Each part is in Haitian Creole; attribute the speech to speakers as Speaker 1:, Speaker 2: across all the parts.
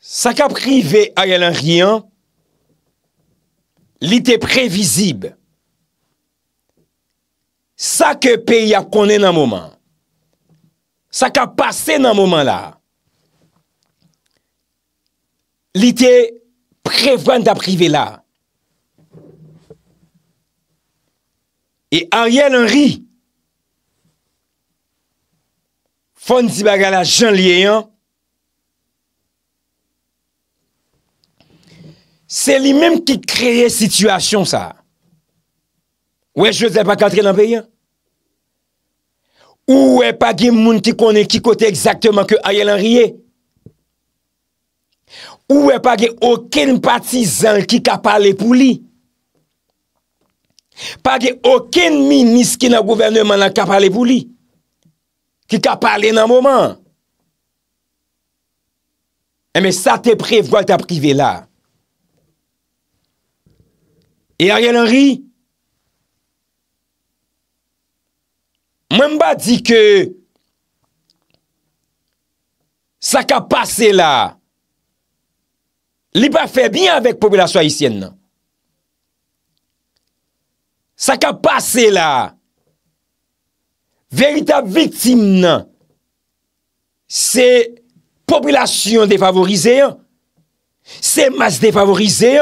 Speaker 1: Saka prive a yal an riyan, li te previzib. Saka pey ap konen nan mouman. Saka pase nan mouman la. Li te prevan da prive la. E a yal an ri, fon di bagala jan liyeyan, Se li menm ki kreye situasyon sa. Ou e jose pa katre nan peyen? Ou e pa gen moun ki kone ki kote exakteman ke aye lan rye? Ou e pa gen oken patizan ki ka pale pou li? Pa gen oken minis ki nan gouverneman la ka pale pou li? Ki ka pale nan mouman? E men eh, sa te prevoual ta prive la. E la gelan ri, mwen ba di ke, sa ka pase la, li ba fe bien avèk populasyon Haitienne nan. Sa ka pase la, verita vitim nan, se populasyon defavorize, se mas defavorize, se mas defavorize,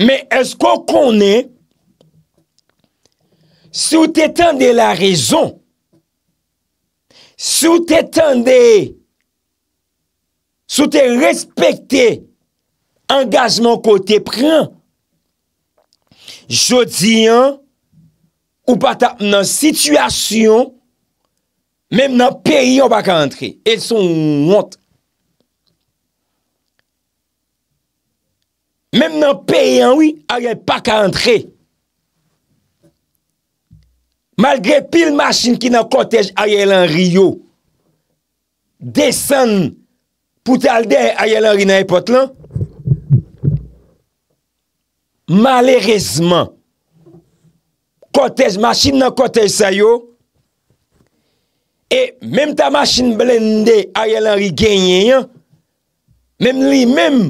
Speaker 1: Men, esko konen, sou te tende la rezon, sou te tende, sou te respekte, engajman ko te pren, jodi an, ou pata nan sityasyon, men nan peryon baka antre, et son wot. Mem nan pe yon wè, a yon pak a antre. Malgre pil masin ki nan kotej a yon lanri yo, desen, pou talde a yon lanri nan epot lan, malerezman, kotej, masin nan kotej sa yo, e, mem ta masin blende a yon lanri genye yon, mem li, mem,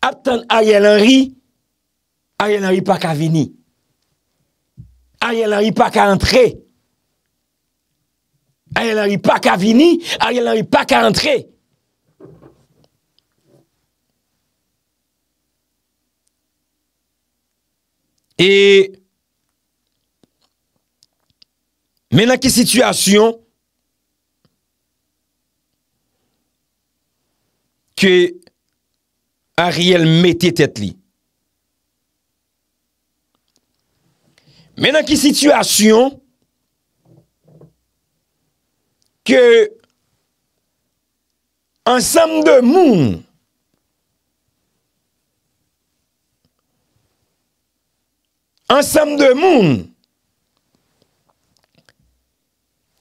Speaker 1: Ariel Henry, Ariel Henry pas qu'à venir. Ariel Henry pas qu'à entrer. Ariel Henry pas qu'à venir, Ariel Henry pas qu'à entrer. Et maintenant, quelle situation que a riyel meti tet li. Menan ki situasyon, ke, ansam de moun, ansam de moun,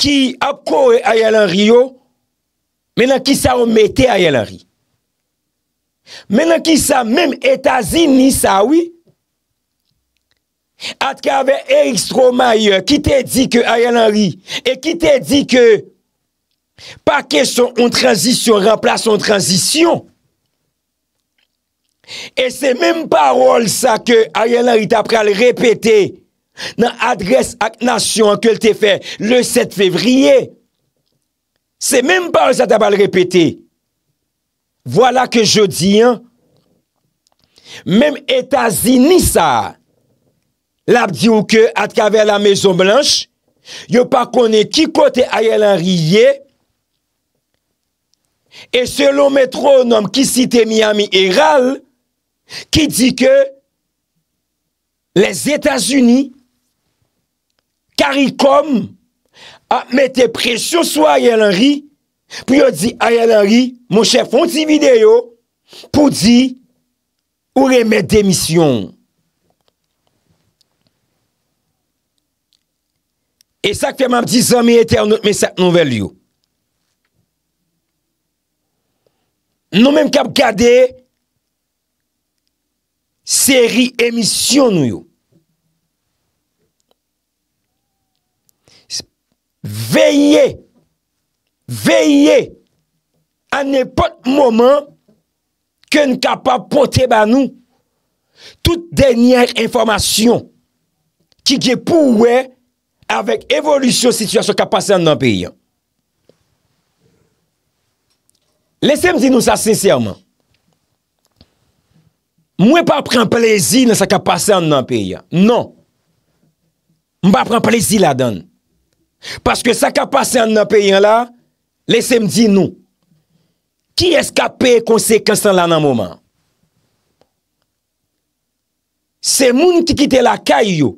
Speaker 1: ki apko e ayalan riyo, menan ki sa omete ayalan ri. Mènen ki sa mèm etazi ni sa wè, atke ave Eriks Tromayen, ki te di ke a yon anri, e ki te di ke, pa kesyon an transisyon, remplas an transisyon, e se mèm parol sa ke a yon anri tapre al repete, nan adres ak nasyon an ke l te fe, le 7 fevriye, se mèm parol sa tapre al repete, e, Voila ke jo di an, mem Etasini sa, lap di ou ke atkave la Mezon Blanche, yo pa kone ki kote a Yelenri ye, e selon metronom ki site Miami Eral, ki di ke, les Etasini, karikom, ap mette presyo so a Yelenri, pou yo di aya la ri moun chef foun di vide yo pou di ou remet demisyon e sak fèman di zan mi etè anot me sak nouvel yo nou menm kap gade seri emisyon yo veye Veye an epot momen ke n kapap pote ba nou tout denyer informasyon ki ge pou we avek evolusyon situasyon kapase an nan peyyan. Lesem di nou sa sensyaman. Mwen pa pren plezi nan sa kapase an nan peyyan. Non. Mwen pa pren plezi la dan. Paske sa kapase an nan peyyan la Lese mdi nou, ki eskape konsekensan la nan moman? Se moun ki kite la kay yo,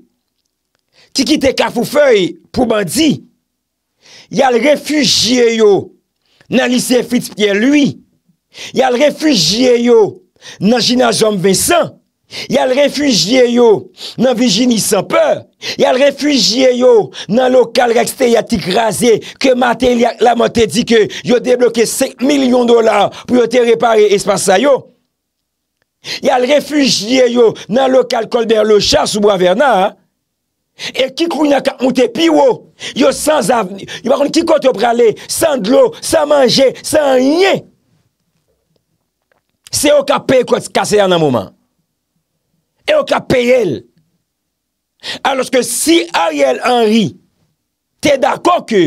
Speaker 1: ki kite kafou fey pou bandi, yal refujiye yo nan lise Fritz Pierre Louis, yal refujiye yo nan Gina Jean Vincent, Yal refujye yo nan vijini sanpeur. Yal refujye yo nan lokal reks te yatik razye ke matel ya lamote dike yo debloke 5 milyon dolar pou yo te repare espasa yo. Yal refujye yo nan lokal kolber locha soubwa verna. E kikou yon akamote piwo. Yo san zavni. Yo bakon kikot yo prale san dlo, san manje, san nye. Se yo kape kwa tskase yon nan mouman. E o ka pey el. Aloske si Ariel Henry te dako ke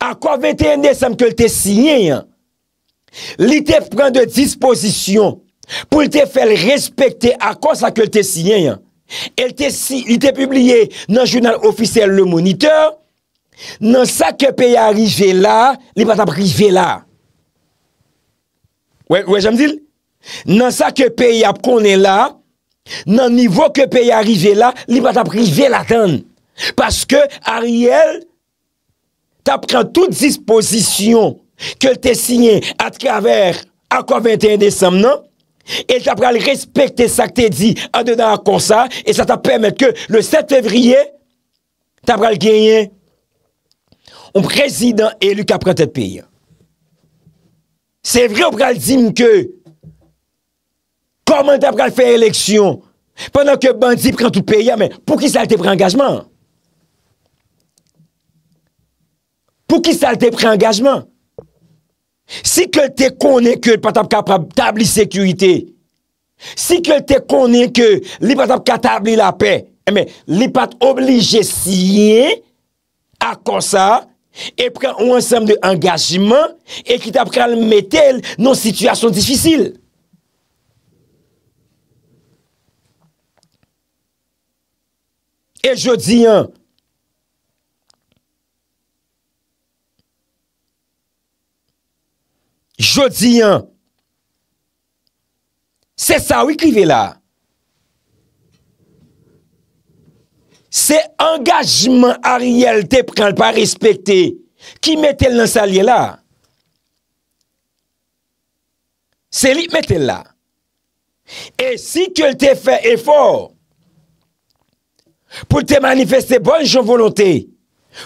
Speaker 1: a kwa ve te en de sam ke te siyen. Li te pren de disposisyon pou te fel respekte a kwa sa ke te siyen. El te si, li te publie nan jounal ofisel le moniteur, nan sa ke pey a rive la, li pata prive la. Ouè, ouè, jame dil? nan sa ke peyi ap konen la nan nivou ke peyi arive la li pa ta prive la tan paske Ariel ta pran tout disposisyon ke te signen a traver akwa 21 Desemnen e ta pran respekte sa ke te di an denan akwa sa e sa ta pwemet ke le 7 Fevriye ta pran genyen ou prezident elu ka pran te piye se vre ou pran di mke Koman te pral fè eleksyon Pendan ke bandi pran tout pè ya men Pou ki sal te pran engajman Pou ki sal te pran engajman Si ke te konen ke Li pat ap katabli sekurite Si ke te konen ke Li pat ap katabli la pe Li pat oblige siye A kon sa E pran ou ansem de engajman E ki te pral metel Non situasyon difisil Et je dis yon. Je dis yon. Se sa ou ekrive la. Se engajman a real te prene pa respekte. Ki mette l nan sa liye la. Se li mette l la. Et si ke l te fè e fort. pou te manifeste bonjon volonté,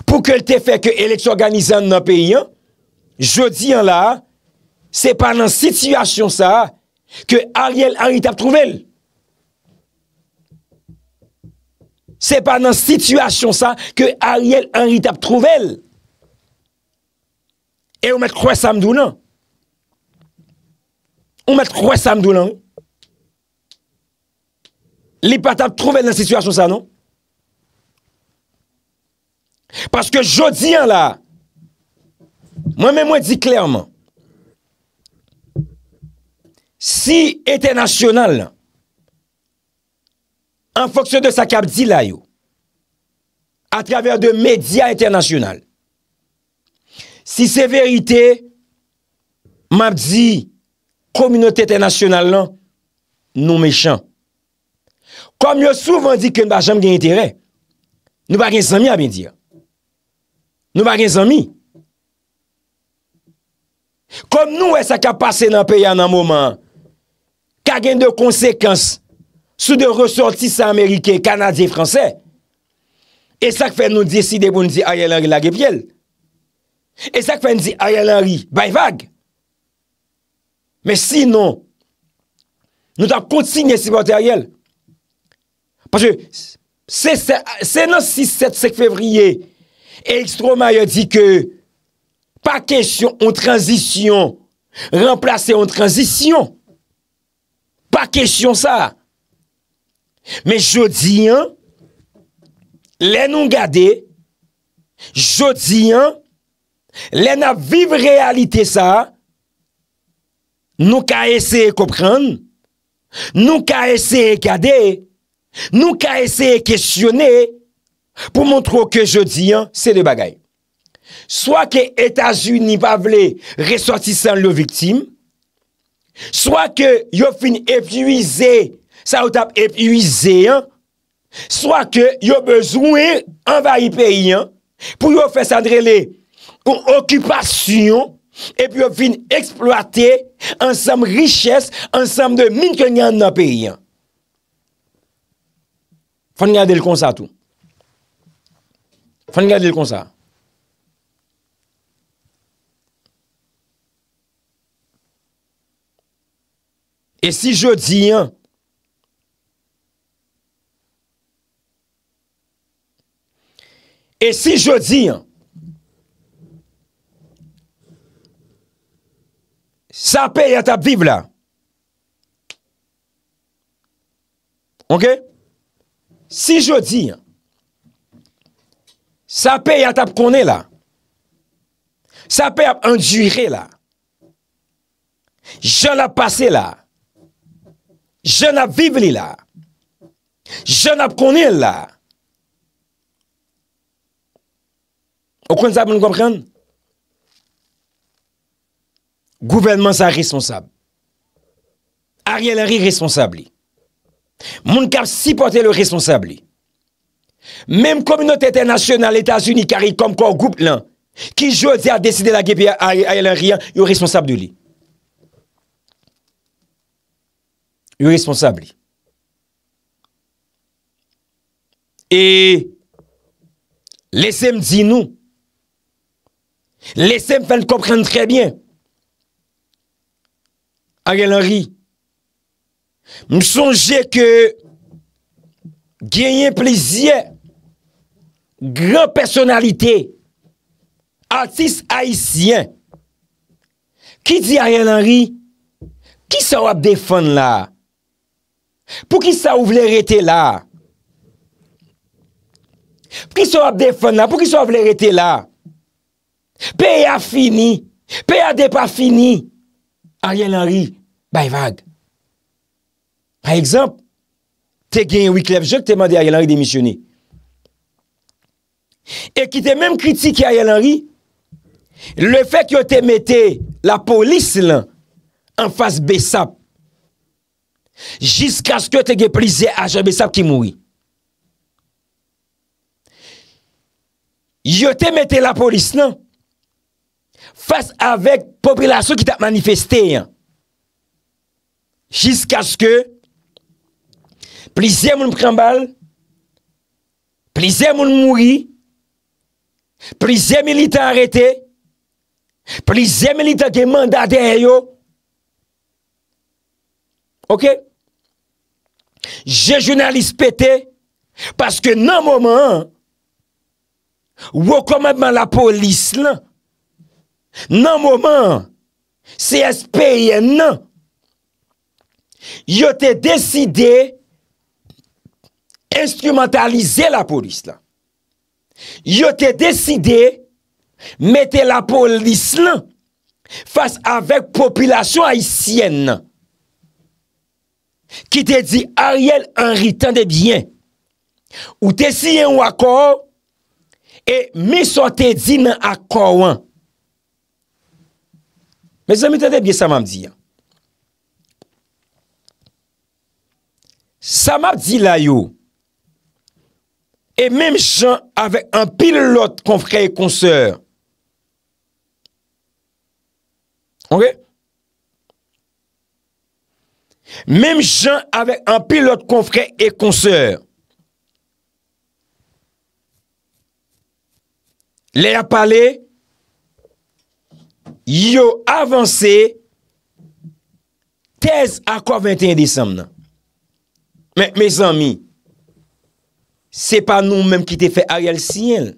Speaker 1: pou ke te feke elektorganizan nan peyi an, je di an non? non? la, se pa nan situasyon sa, ke Ariel haritap trouvel. Se pa nan situasyon sa, ke Ariel haritap trouvel. E ou met kwa samdou nan. Ou met kwa samdou nan. Li patap trouvel nan situasyon sa, non? Paske jodi an la, mwen mè mwen di klerman, si etanasyonal lan, an foksyon de sa kap di la yo, a traver de media etanasyonal, si se verite, mwen mwen mwen mwen mwen mwen mwen mwen mwen mwen, ma di, kominote etanasyonal lan, nou mechant. Kom yo souvan di ke nou ba jem gen interè, nou ba gen sami a ben di. Nou ma gen zanmi. Kom nou e sak a pase nan peya nan mouman, ka gen de konsekans, sou de ressorti sa Amerike, Kanadie, Franse. E sak fen nou deside bon di a ye lanri la gebyel. E sak fen di a ye lanri bayvag. Men si non, nou ta konti nye si bote a ye lanri. Pache, se nan 6-7-5 fevriye, Ekstro Mayot di ke pa kesyon an tranzisyon, remplase an tranzisyon. Pa kesyon sa. Men jodi an, lè nou gade, jodi an, lè nan vive realite sa, nou ka eseye kopran, nou ka eseye gade, nou ka eseye kestyone, pou montrou ke jodi, se de bagay. Soa ke Etat-Unis pa vle resortisan le viktim, soa ke yo fin epuize, sa ou tap epuize, soa ke yo bezouen anvayi peyi, pou yo fesandrele kon okupasyon, epi yo fin eksploate an sam riches, an sam de min kenyan nan peyi. Fon genyade l kon sa tou. fan nga comme ça Et si je dis, et si je dis, ça paye à ta vive, là. Ok? Si je dis, Sa pe yata prone la. Sa pe ap endyire la. Je n'ap pase la. Je n'ap vive li la. Je n'ap prone la. Okon sa moun kompren? Gouvernment sa responsable. Ariel Henry responsable li. Moun kap sipote le responsable li. Mem kominote etenasyonan l'Etats-Unis kari komko ou goup lan, ki jote zi a deside la gépi a yelan riyan, yon responsable li. Yon responsable li. E, lese m di nou, lese m fèl komprenne trebyen a yelan riyan. M sonje ke genyen plizye Gran personalite. Artist haisyen. Ki di a riyan anri? Ki sa wap de fon la? Pou ki sa ou vle rete la? Pou ki sa wap de fon la? Pou ki sa ou vle rete la? Pe a fini? Pe a depa fini? A riyan anri? Bay vag. Par exemple, te gen yon wiklev, jok te mande a riyan anri demisyoni. E ki te menm kritik ya yal anri Le fek yo te mette la polis lan Anfas besap Jisk aske te ge plize a jan besap ki mouri Yo te mette la polis lan Fas avek popilasyon ki ta manifeste Jisk aske Plize moun prembal Plize moun mouri Prizè milita arete, prizè milita gen mandade yo, ok? Je jounalise pete, paske nan mouman, wou komadman la polis la, nan mouman, se espèye nan, yo te deside instrumentalize la polis la. Yo te deside Mete la polis lan Fas avek populasyon Aisyen nan Ki te di Ariel Henry tende bien Ou te siyen wakor E miso te di Nan akor wan Meso mi tende bien sa mam di Sa mam di la yo E menm chan avek an pilot konfrek e konsoer. Ok? Menm chan avek an pilot konfrek e konsoer. Le apale, yo avanse, tez akwa 21 disem nan. Men, men san mi, men san mi, se pa nou menm ki te fe a real siyen.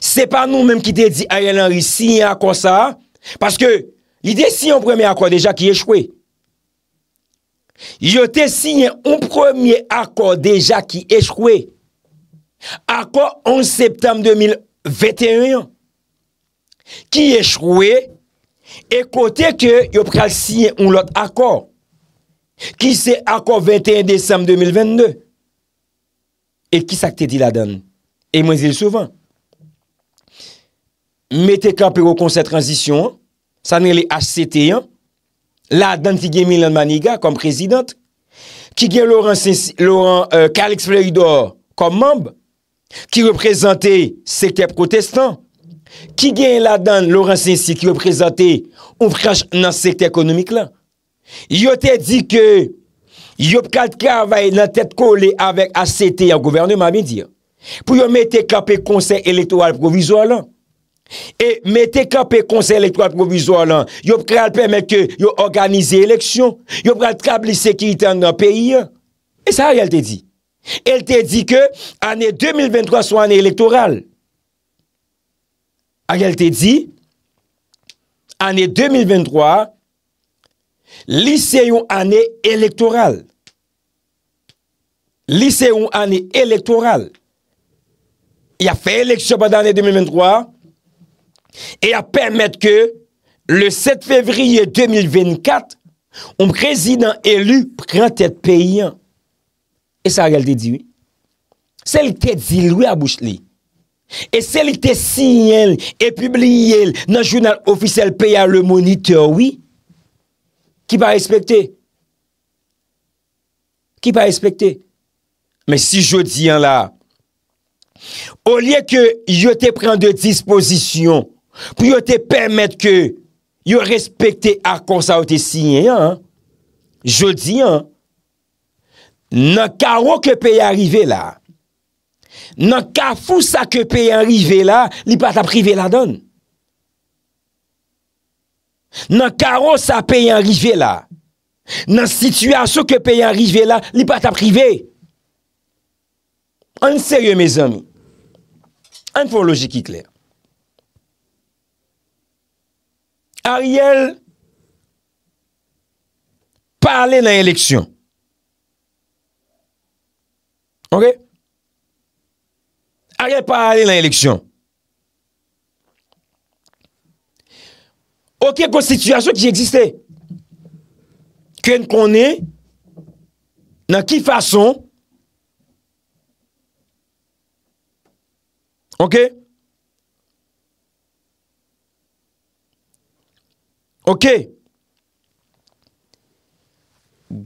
Speaker 1: Se pa nou menm ki te di a real anri siyen akon sa, paske li de siyen ou premye akon deja ki eskwe. Yo te siyen ou premye akon deja ki eskwe. Akon 11 septem 2021. Ki eskwe, ekote ke yo preal siyen ou lot akon. Ki se akon 21 decem 2022. E ki sakte di la dan? E mwen zil souvan. Mete kapi wakonsen transisyon. Sanen li HCT yan. La dan ti gen Milan Maniga kom prezident. Ki gen Laurent euh, Calix Frayudor kom mamb. Ki reprezenté sekte protestant. Ki gen la dan Laurent Sensi ki reprezenté ouvraj nan sekte ekonomik la. Yo te di ke Yop kal krav ay nan tèt kolè avèk ACT yon gouvernement, pou yon mette kapè konsey elektoral provizor lan. E mette kapè konsey elektoral provizor lan, yop kal pèmèk yo organizey eleksyon, yop kal trabli sekiritan nan peyi. E sa a yal te di. El te di ke anè 2023 sou anè elektoral. A yal te di, anè 2023, Liseyon ane elektoral Liseyon ane elektoral Y a fey eleksyon Badane 2023 Y a permette ke Le 7 fevriye 2024 Om prezident elu Pren tet peyen E sa agal te diwi Sel te diwi a bouch li E sel te sinyen E publiye Nan jounal ofisel peyan le monite wii Ki pa respekte? Ki pa respekte? Men si jodi an la, ou liye ke yo te pren de disposisyon, pou yo te permette ke yo respekte akonsa ou te sinye an, jodi an, nan ka wou ke peye arrive la, nan ka fousa ke peye arrive la, li pat aprive la donne. nan karos a peyi anrive la, nan situasyon ke peyi anrive la, li pata prive. An seryo, mes ami, an fwo logiki kler. Ariel pa ale nan eleksyon. Ok? Ariel pa ale nan eleksyon. Ok, gwo situasyon ki existè. Ken konè nan ki fason Ok Ok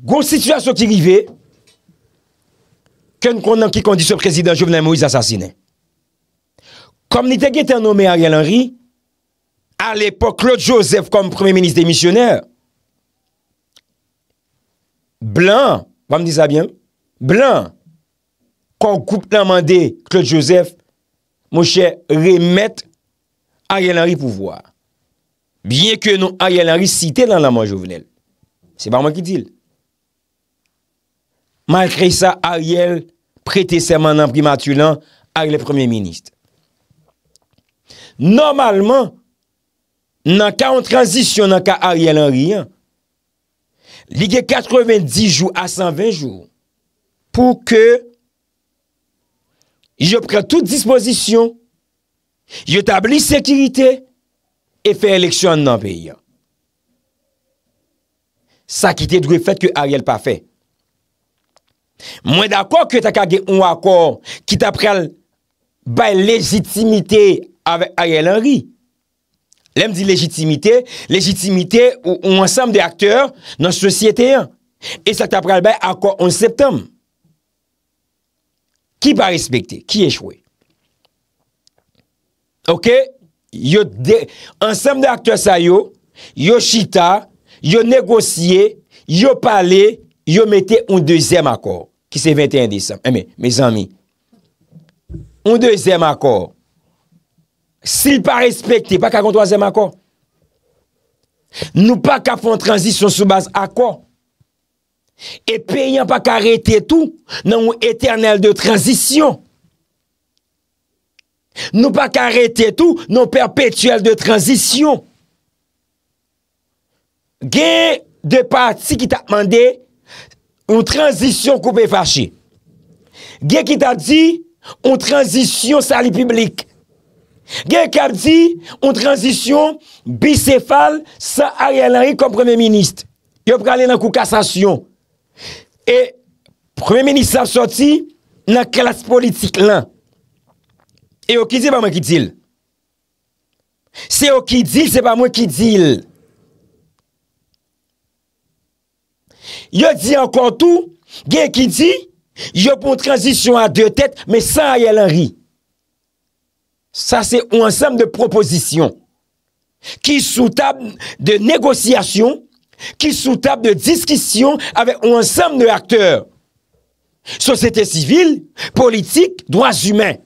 Speaker 1: Gwo situasyon ki rive Ken konè nan ki kondisyon prezident Jouvenel Moïse Asassine Komite ki te nomè Ariel Henry à l'époque, Claude Joseph comme premier ministre démissionnaire, Blanc, va me dire ça bien, Blanc, quand coupe l'a Claude Joseph, mon cher, remettre Ariel Henry pouvoir. Bien que nous, Ariel Henry cité dans la mort Ce C'est pas moi qui dis. Malgré ça, Ariel prêtait serment en primatulant Ariel le premier ministre. Normalement, nan ka an transisyon nan ka Ariel Henry an, li gen 90 jou a 120 jou, pou ke yo pren tout disposition, yo tabli sekirite, e fe eleksyon nan peyi an. Sa ki te drou e fet ke Ariel pa fe. Mwen da kwa ke ta kage un akor, ki ta prel bay lejitimite avè Ariel Henry, Lèm di légitimite, légitimite ou ansem de akteur nan sosyete yon. E sa ta pralbe akor 11 septem. Ki pa respekte, ki echwe. Ok, yo de, ansem de akteur sa yo, yo chita, yo negosye, yo pale, yo mette un deuxième akor. Ki se 21 décembre, eme, eh, me zanmi. Un deuxième akor. Sil pa respekte, pa kakon toazem akon? Nou pa ka fon tranjisyon soubaz akon? E peyan pa karete tou nan ou eternel de tranjisyon? Nou pa karete tou nan ou perpetuel de tranjisyon? Ge de pati ki ta apmande, ou tranjisyon koupe fache? Ge ki ta di, ou tranjisyon sali publik? Gen kap di ou transition Bicefal San Ariel Henry kom premier ministre Yo prale nan koukastasyon E premier ministre Samp sorti nan klas politik lan E yo ki di Pan mwen ki dil Se yo ki di Se pa mwen ki dil Yo di ankon tou Gen ki di Yo pou transition an de tet Men san Ariel Henry Sa se ou ansam de proposisyon. Ki sou tab de negosyasyon. Ki sou tab de diskisyon ave ou ansam de akteur. Sosyete sivil, politik, doas humen.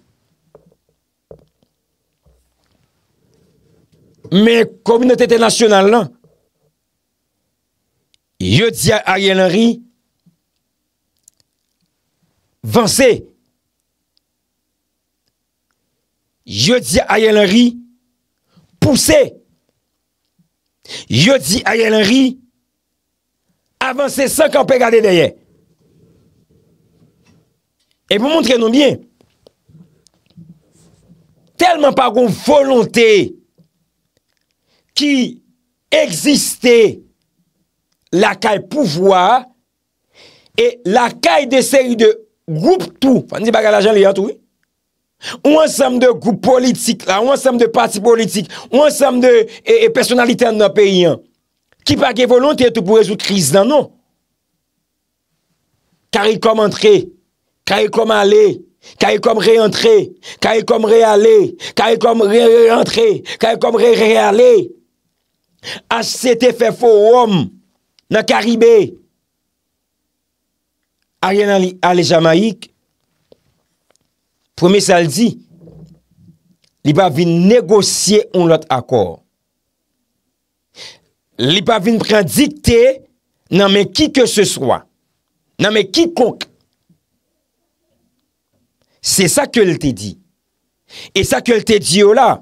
Speaker 1: Me kominotete nasyonal lan. Yo di a Yelenri. Vansè. Yo di a ye lan ri, pousse. Yo di a ye lan ri, avanse san kan pe gade deye. E pou moun tre nou bien, telman pa goun volonte ki eksiste la kay pouvoi e la kay de seri de goup tou, fanyi baga la jan li an tou, fanyi baga la jan li an tou, Ou ansam de goup politik la Ou ansam de parti politik Ou ansam de personalitè an nan peyi an Ki pa ge volantè tou pou rejou kriz nan nou Kari kom antre Kari kom ale Kari kom re antre Kari kom re ale Kari kom re re antre Kari kom re re ale HCT FFO om Nan Karibè Aryen ale Jamaik Pweme sa l di, li ba vin negosye un lot akor. Li ba vin pran dikte nan men ki ke se swa. Nan men ki konk. Se sa ke l te di. E sa ke l te di yo la,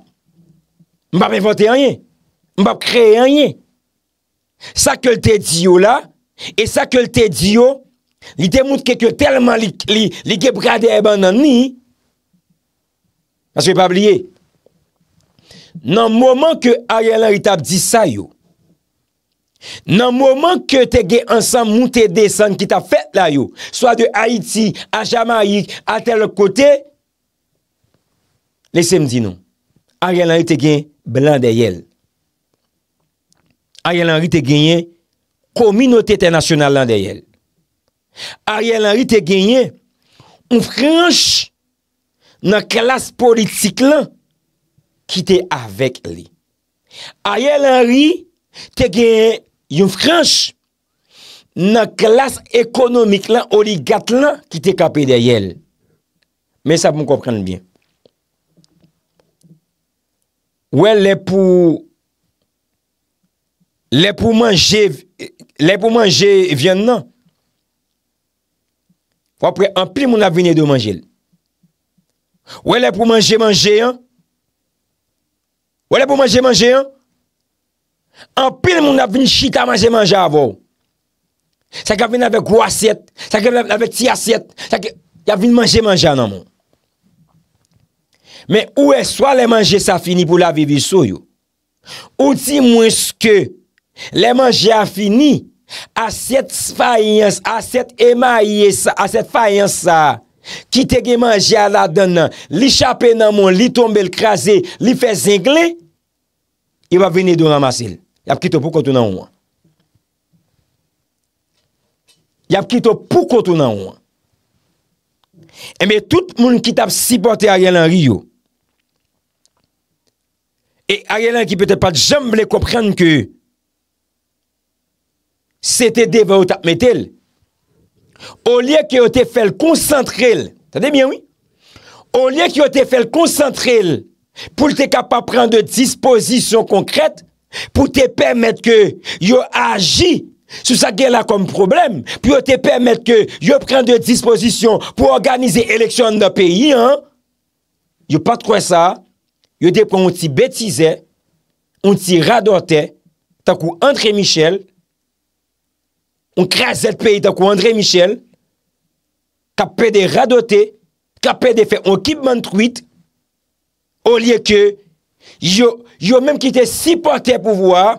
Speaker 1: mbap evote anye. Mbap kreye anye. Sa ke l te di yo oh la, e sa ke l te di yo, oh, li demout ke ke telman li gebrade e eh ban nan ni, Pase repabliye, nan mouman ke Aryan Lanri tab di sa yo, nan mouman non. ke te gen ansan moun te desen ki ta fet la yo, swa de Haiti, a Jamaik, a tel kote, lese mdi nou, Aryan Lanri te gen blan de yel. Aryan Lanri te genye, kominote te nasyonal lan de yel. Aryan Lanri te genye, ou franche, nan klas politik lan ki te avek li. A ye lan ri te gen yon franche nan klas ekonomik lan, oligat lan ki te kapi de ye l. Men sa pou mkopren bien. Ouè lè pou lè pou manje lè pou manje vyen nan. Fwa pre, an pri moun la vine de manje l. Ouè lè pou manje manje an? Ouè lè pou manje manje an? Anpil moun ap vin chita manje manje avou. Sèk ap vin avè kou asèt, sèk ap vin avè ti asèt, sèk ap vin manje manje an an moun. Mè ouè swa lè manje sa fini pou la vivi sou yo. Ou di mwen ske lè manje a fini asèt fayens, asèt emayes, asèt fayens sa. Ki tegeman jyala don nan Li chapen nan moun, li tombe l krasen Li fe zengle I va veni do nan masil Yap ki to poukotou nan moun Yap ki to poukotou nan moun Eme tout moun ki tap si bote a ye lan riyou E a ye lan ki pete pat jem ble komprenke Se te deva ou tap metel Eme tout moun ki tap si bote a ye lan riyou Ou liè ki yo te fèl koncentrel, tade miè wè? Ou liè ki yo te fèl koncentrel, pou te kapap pran de disposisyon konkrèt, pou te pèmèd ke yo agi sou sa gè la kom problem, pou yo te pèmèd ke yo pran de disposisyon pou organize eleksyon nan peyi, yo pat kwa sa, yo depon ou ti betize, ou ti radote, takou antre michel, On kras zèl peyi tak ou André Michel, ka pe de radote, ka pe de fe, on kip man truit, ou liye ke, yo menm ki te sipote pou vwa,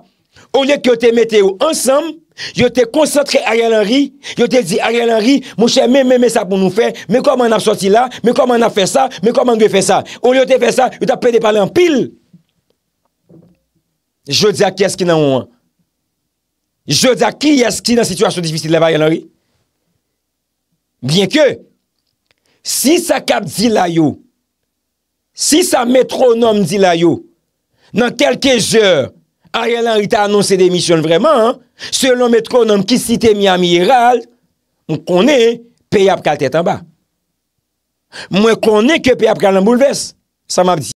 Speaker 1: ou liye ke yo te mette ou ansam, yo te konsantre Ariel Henry, yo te di Ariel Henry, mou chè mè mè mè sa pou nou fè, mè koman ap soti la, mè koman ap fè sa, mè koman gwe fè sa, ou liye te fè sa, yo ta pe de pale an pil. Je di a kèskina ou an, Je za ki yas ki nan situasyon difisite la bayan anri? Bien ke, si sa kap di la yo, si sa metronom di la yo, nan kelke je, ayan anri ta anonsen demisyon vreman, se lon metronom ki site mi amiral, mwen kone, pey ap kal tetan ba. Mwen kone ke pey ap kal nan bouleves, sa map di.